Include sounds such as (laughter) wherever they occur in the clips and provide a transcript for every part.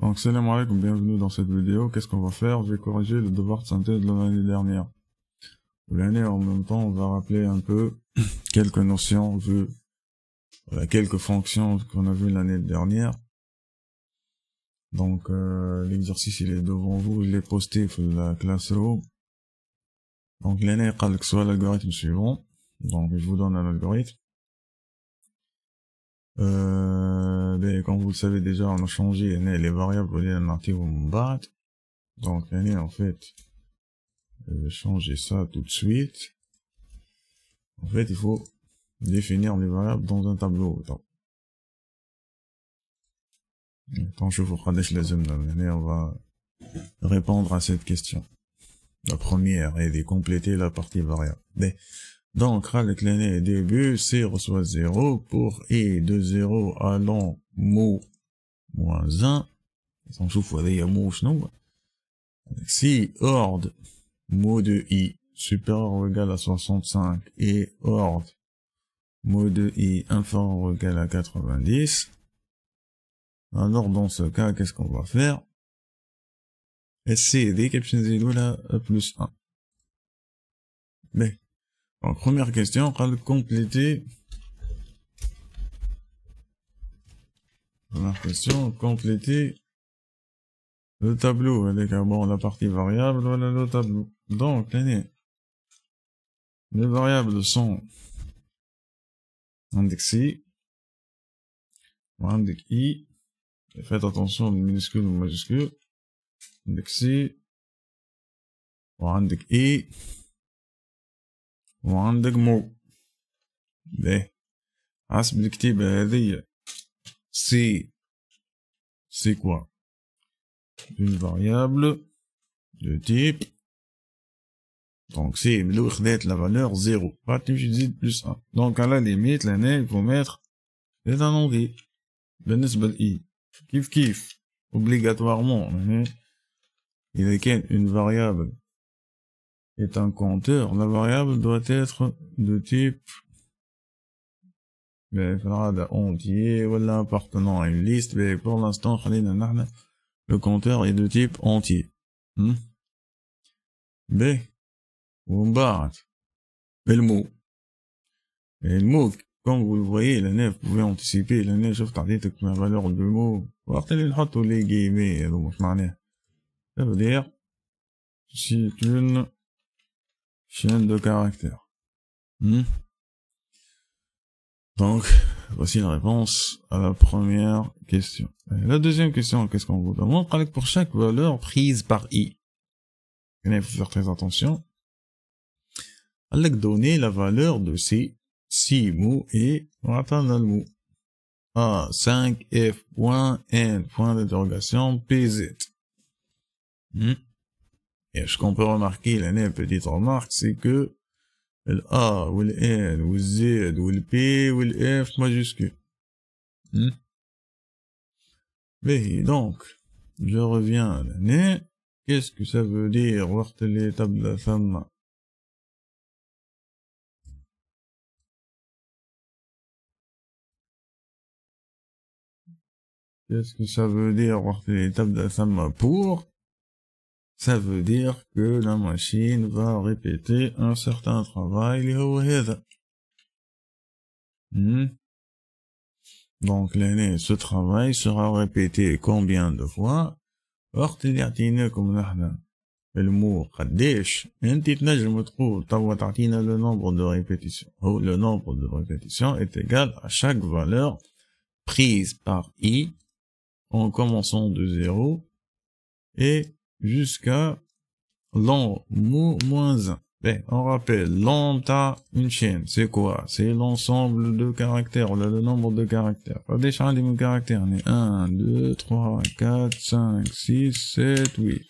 Donc salam alaikum, bienvenue dans cette vidéo. Qu'est-ce qu'on va faire Je vais corriger le devoir de synthèse de l'année dernière. L'année en même temps, on va rappeler un peu (coughs) quelques notions vues, euh, quelques fonctions qu'on a vues l'année dernière. Donc euh, l'exercice il est devant vous, il est posté dans la O. Donc l'année que soit l'algorithme suivant. Donc je vous donne un algorithme. Euh, ben, comme vous le savez déjà, on a changé les variables au lieu Donc, en fait, euh, je vais changer ça tout de suite. En fait, il faut définir les variables dans un tableau. Donc, je vous redèche les on va répondre à cette question. La première est de compléter la partie variable. Donc, avec l'année début, C reçoit 0 pour I de 0 allant mot moins 1. ont sont chouffés, il non Si ordre mot de I supérieur ou égal à 65 et ordre mot de I inférieur ou égal à 90, alors dans ce cas, qu'est-ce qu'on va faire c'est caption 0 là, plus 1. Mais, première question, on va compléter. Première question, compléter le tableau. la partie variable, voilà le tableau. Donc, Les variables sont index i, et faites attention minuscule ou majuscule, index i, e. index وعندك مو حسب الكتيبة سي سي كوا une variable de type donc c'est nous la valeur 0 pas de تزيد plus 1 donc à la limite l'année il faut mettre les un non-dit بالنسبة لإي كيف obligatoirement Il est une variable est un compteur, la variable doit être de type entier ou appartenant à une liste. mais Pour l'instant, le compteur est de type entier. Hmm? B. ou bar mot. Comme vous le voyez l'année vous pouvez anticiper l'année شفت عطيتك une valeur de mot Vous ou les ça veut dire c'est une Chaîne de caractère. Hmm. Donc, voici la réponse à la première question. la deuxième question, qu'est-ce qu'on vous demande Pour chaque valeur prise par i. Il faut faire très attention. avec donner la valeur de c, c mots et maintenant attend le A, 5, F, point, N, point d'interrogation, PZ. Hmm ce qu'on peut remarquer, l'année petite remarque, c'est que A, ou N ou Z ou P ou F majuscule. Mais hmm? donc, je reviens à l'année. Qu'est-ce que ça veut dire, voir de la femme Qu'est-ce que ça veut dire, voir de la femme pour ça veut dire que la machine va répéter un certain travail. Hmm. Donc l'année, ce travail sera répété combien de fois Le nombre de répétitions est égal à chaque valeur prise par i en commençant de 0 et jusqu'à l'an moins 1. Ben, on rappelle, lambda, une chaîne, c'est quoi C'est l'ensemble de caractères, le nombre de caractères. Déjà, de caractères, on est 1, 2, 3, 4, 5, 6, 7, 8.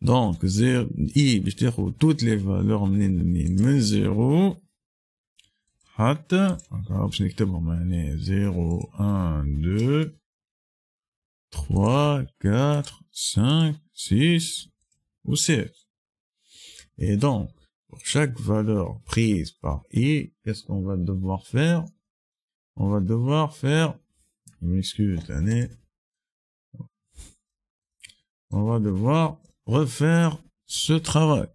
Donc, 0, i, je dirais, toutes les valeurs, mais 0, حتى encore 0 1 2 3 4 5 6 ou 7. Et donc, pour chaque valeur prise par i, qu'est-ce qu'on va devoir faire On va devoir faire, je m'excuse on va devoir refaire ce travail.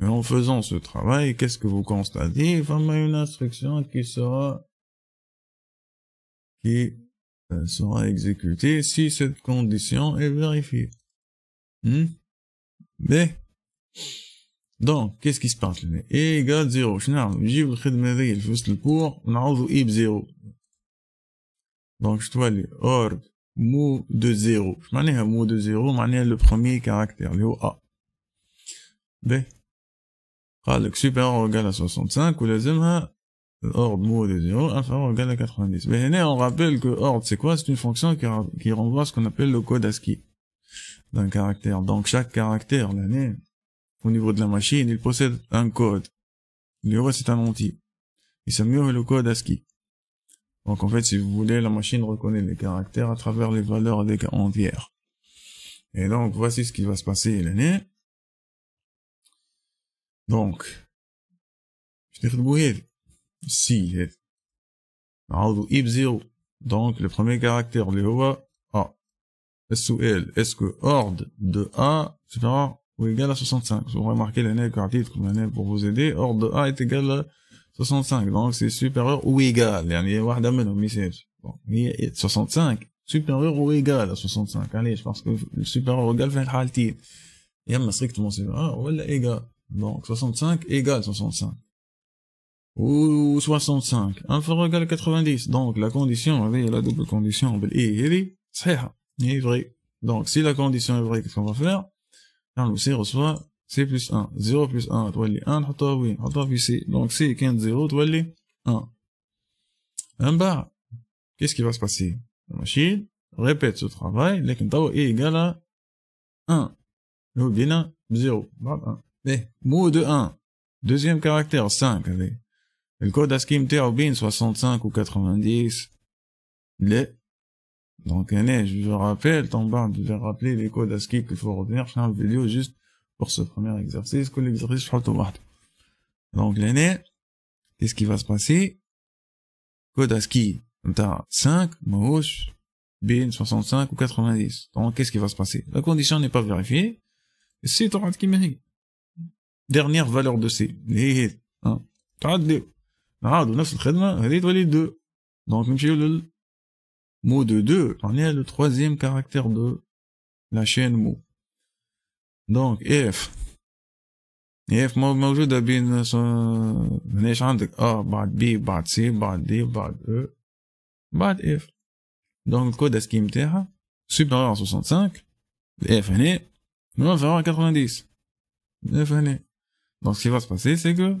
Et en faisant ce travail, qu'est-ce que vous constatez Il y une instruction qui sera qui euh, sera exécuté si cette condition est vérifiée. Hmm? donc, qu'est-ce qui se passe E égale 0. Je vais le faire de il faut le cours. on a I 0. Donc, je dois aller ORG, mot de 0. Je m'en ai un mot de 0, je m'en le premier caractère, le A. B. Ah, le super égal à 65, ou le hein? deuxième, Horde mot de 0, alpha or égal à 90. Mais on rappelle que Horde, c'est quoi C'est une fonction qui, qui renvoie ce qu'on appelle le code ASCII d'un caractère. Donc chaque caractère, l'année, au niveau de la machine, il possède un code. L'euro, c'est un entier. Il s'améliore le code ASCII. Donc en fait, si vous voulez, la machine reconnaît les caractères à travers les valeurs des entières. Et donc, voici ce qui va se passer l'année. Donc, je vais dirais si donc le premier caractère le هو A est-ce que ordre de A supérieur ou égal à 65 vous remarquez l'année a comme l'année pour vous aider ordre de A est égal à 65 donc c'est supérieur ou égal Il y a un bon message. 65 supérieur ou égal à 65 Je pense que le supérieur ou égal في الحالتين يا اما strictement supérieur ah, ou égal donc 65 égal 65 ou 65 inférieur 90 donc la condition la double condition i est vrai donc si la condition est vraie qu'est-ce qu'on va faire on C reçoit C plus 1 0 plus 1 c'est 1 نحطوها oui نحطوها في C donc C c'est 0 تولي 1 un bar qu'est-ce qui va se passer la machine répète ce travail لكن est E à 1 nous 0 1 mais mot de 1 deuxième caractère 5 le code ascii بين 65 ou 90 donc Donc, je vous rappelle, en bas, je vais rappeler les codes ASCII qu'il faut retenir. Je faire une vidéo juste pour ce premier exercice. Que l'exercice, je fais Donc, l'année, qu'est-ce qui va se passer? Code ASCII, a 5, Mahosh, bin 65 ou 90. Donc, qu'est-ce qui va se passer? La condition n'est pas vérifiée. C'est ton qui dit Dernière valeur de C. Hein. Ah, Donc, je vais vous donner le mot de 2, on est le troisième caractère de la chaîne mot. Donc, e F. E F, je vais donner un de A, B, C, D, E, bad F. Donc, le code e, vous ce supérieur 65. F, F, F, F, F, F, F, F, F, F,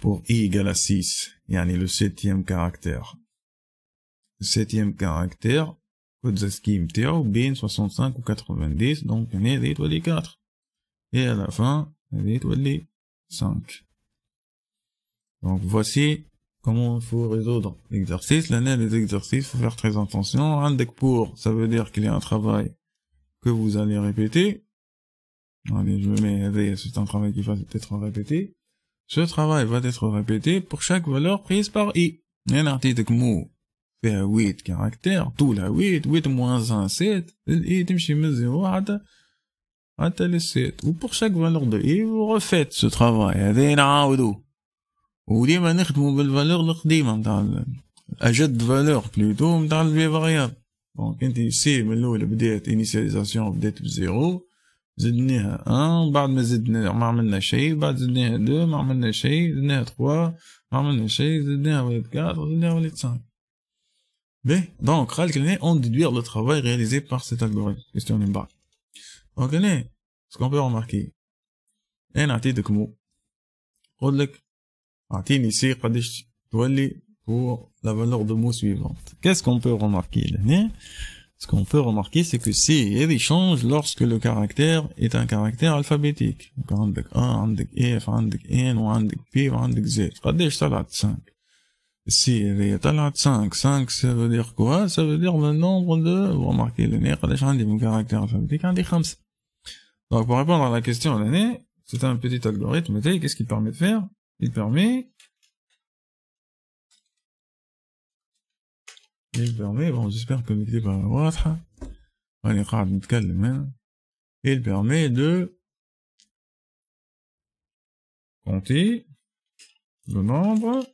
pour i égale à 6, yani le septième caractère. Le septième caractère, Kodzaski ou bien 65 ou 90, donc on est l'étoile 4. Et à la fin, l'étoile 5. Donc voici comment il faut résoudre l'exercice. L'année des exercices, il faut faire très attention. Un pour, ça veut dire qu'il y a un travail que vous allez répéter. Allez, je mets, c'est un travail qui va peut-être répéter. Ce travail va être répété pour chaque valeur prise par i. Un article fait 8 caractères, tout la 8, 8 moins 1, 7, i t'imchime 0 à 7. Ou pour chaque valeur de i, vous refaites ce travail. Ou dit manichet mou belle valeur l'ordim, ajoute de valeur plutôt, m'dal le variable. Donc, ici, m'lou le bdet initialisation, à 0. ZDN1, BadMZDN, Marmelache, BadMZDN2, Marmelache, 3 Marmelache, 4 ZDN5. donc, on déduire le travail réalisé par cet algorithme. Question Ok, ce qu'on peut remarquer, c'est un atelier de mots. Rodec, atelier ici, pardich, tu alles pour la valeur de mots suivante. Qu'est-ce qu'on peut remarquer, ce qu'on peut remarquer, c'est que C et lorsque le caractère est un caractère alphabétique. Donc, on A, عندك F, عندك N, وعندك P, وعندك Z. قديش طلعت 5 Si R طلعت 5. 5, ça veut dire quoi Ça veut dire le nombre de... Vous remarquez, le nez, عندي mon caractère alphabétique عندي 5. Donc, pour répondre à la question l'année, c'est un petit algorithme. Qu'est-ce qu'il permet de faire Il permet permet bon j'espère جيسبيغ pas votre On راني il permet de compter le nombre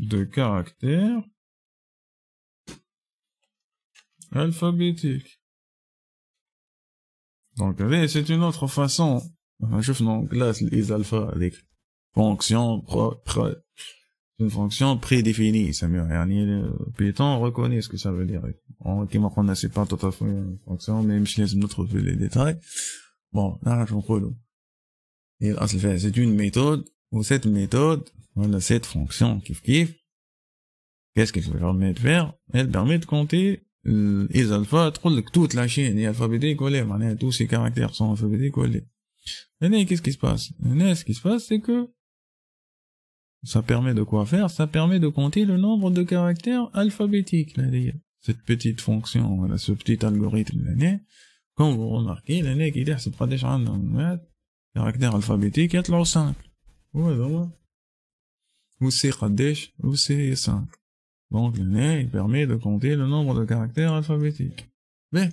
de caractères alphabétiques. Donc, c'est une autre façon. Je fais donc les alphas avec fonctions propres une fonction prédéfinie. Samuel Ernier, Python reconnaît ce que ça veut dire. on qui m'a pas tout à fait une fonction, même si les autres veulent les détails. Bon, là, vous crois. Et c'est une méthode, ou cette méthode, on a cette fonction, kiff kiff. Qu'est-ce qu'elle permet de faire? Elle permet de compter euh, les alphas, toute la chaîne est alphabétique collée, tous ces caractères sont alphabétiques collés. Qu'est-ce qui se passe? Ce qui se passe, c'est que ça permet de quoi faire Ça permet de compter le nombre de caractères alphabétiques, Cette petite fonction, ce petit algorithme, l'année, comme vous remarquez, l'année qui dit, c'est pas déjà un caractère alphabétique, est 5. Ou c'est ou c'est 5. Donc, il permet de compter le nombre de caractères alphabétiques. Mais,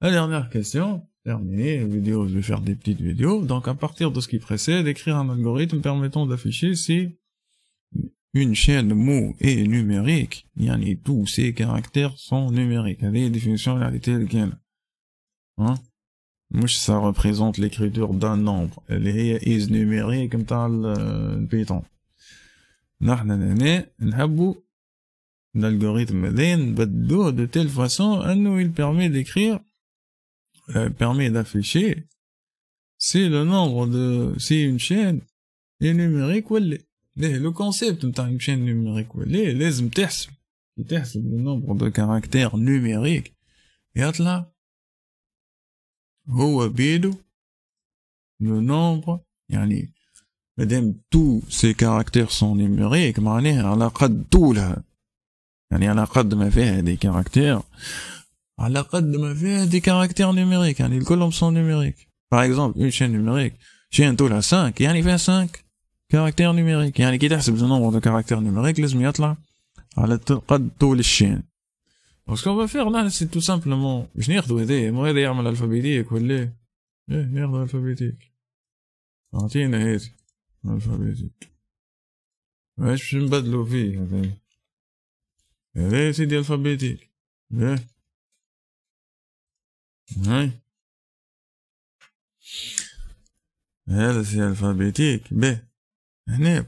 la dernière question, terminer, vidéo, je vais faire des petites vidéos, donc à partir de ce qui précède, écrire un algorithme permettant d'afficher si une chaîne mot est numérique, il y en a tous ces caractères sont numériques, il des définitions de la réalité Hein? l'écriture d'un nombre elle دان نومبر اللي هي numérique on veut l'algorithme نحنا هنا نحبو de هذا de il permet d'écrire euh, permet d'afficher, c'est le nombre de, si une chaîne, est numérique ou Le concept de une chaîne numérique ou les, les c'est le nombre de caractères numériques, et là, هو بيدو le nombre يعني مادام tous ces caractères sont numériques معناها على قد طولها يعني على قد ما فيها caractères à la code de des caractères numériques, hein, les colombes sont numériques. Par exemple, une chaîne numérique, j'ai un à 5, il y a 5 caractères numériques. Il y a un c'est le nombre de caractères numériques, les mouillettes là, à la de tous les ce qu'on va faire là, c'est tout simplement, je n'ai je moi derrière mon vais ou je vais vous je vais alphabétique. Eh, je suis c'est Ouais. elle c'est alphabétique. B.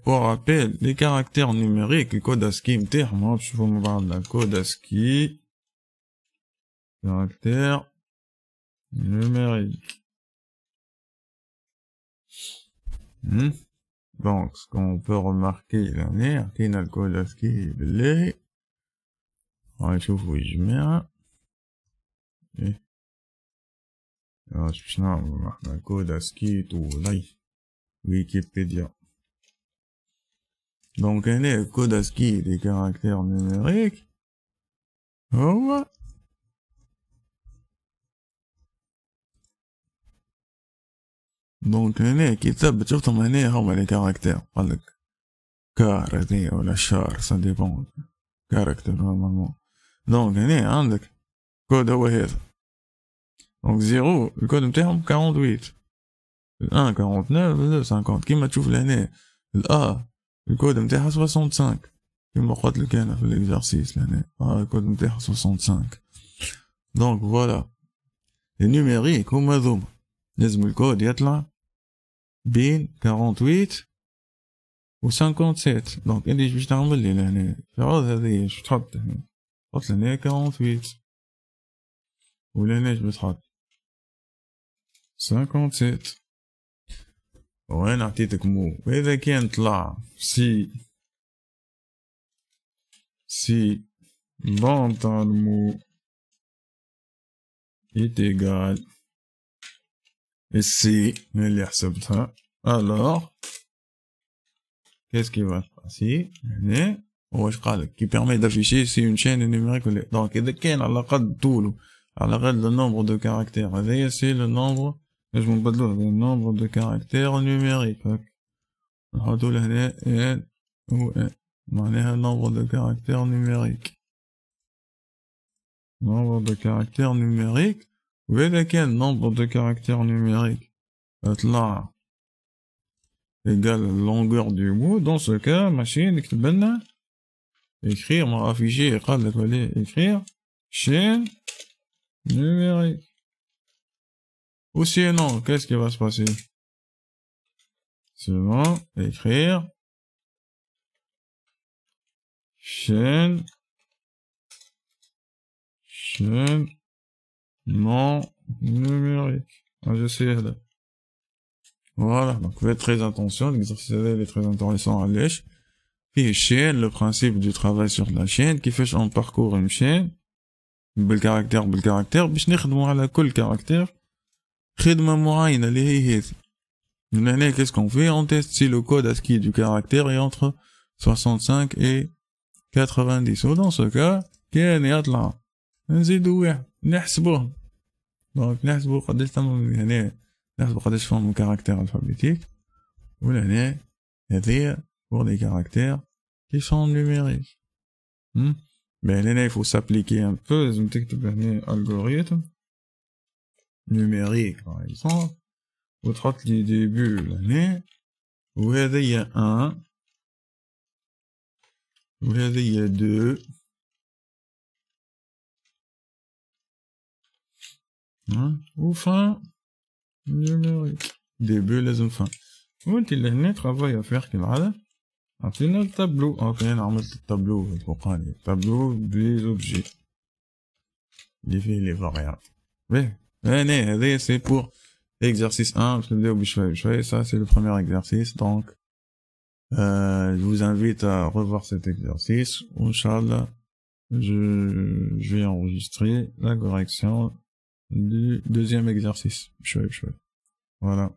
pour rappel, les caractères numériques, le code ASCII, moi, je vous parle de la code ASCII. Caractère numérique. Hmm. Donc, ce qu'on peut remarquer, l'année, code ASCII, les, on va je mets, راح باش نعملو احنا كودا سكيت ولاي ويكيبيديا دونك هنا كود سكي دي كاركتير نيميريك هو دونك هنا كي تثبت شفتهم هنا هما لي كاركتير قالك كار هذي ولا شار سا ديبون كاركتر نورمالمون دونك هنا عندك كود هو هذا Donc 0, le code de terme, 48. 1, 49, 2, 50. Qui m'a trouvé l'année le A, le code de terme, 65. Qui m'a croit lequel a fait l'exercice l'année A, ah, le code de terme, 65. Donc voilà. Les numériques, où à Les le code, y a là. Bin, 48. Ou 57. Donc, il dit, je vais bas l'année. Je vais faire je vais L'année 48. Ou l'année, je vais faire 57. sept ou un article de mou et de qui est là si si mot est égal ici mais les sommes ça alors qu'est-ce qui va se passer ne rochka qui permet d'afficher si une chaîne numérique ou les donc et de qui est à la fin tout à la fin le nombre de caractères Et c'est le nombre je m'en bats le nombre de caractères numériques. نحطو là, n ou n nombre de caractères numériques. nombre de caractères numériques voyez un nombre de caractères numériques طلع égale longueur du mot dans ce cas machine نكتب ben écrire afficher on écrire chaîne numérique ou sinon, qu'est-ce qui va se passer C'est bon, écrire. Chaîne. Chaîne. Non numérique. Ah, je sais là. Voilà, donc faites très attention, l'exercice est très intéressant à lèche. Et chaîne, le principe du travail sur la chaîne, qui fait qu'on parcours une chaîne, bel caractère, bel caractère, puis je n'ai à la colle caractère. Readmemorainaléhéz. L'année qu'est-ce qu'on fait? On teste si le code ASCII du caractère est entre 65 et 99. Dans ce cas, il y a? On se dit où? On n'aspour. On n'aspour. Quand est on qu'on a une année? a des caractères informatiques? Ou l'année? C'est pour des caractères qui sont numériques. Hmm? Ben l'année, il faut s'appliquer un peu les techniques de l'année algorithme numérique, par exemple, vous traitez les débuts de l'année, vous avez il y a un, vous avez il y a deux, ou hein? fin, numérique, début, les enfants. Vous l'année, travail à faire, notre tableau, ah, ok, normal, tableau, les tableaux des objets, les variables, mais c'est pour exercice 1, ça c'est le premier exercice, donc euh, je vous invite à revoir cet exercice. Inch'Allah, je, je vais enregistrer la correction du deuxième exercice. Voilà.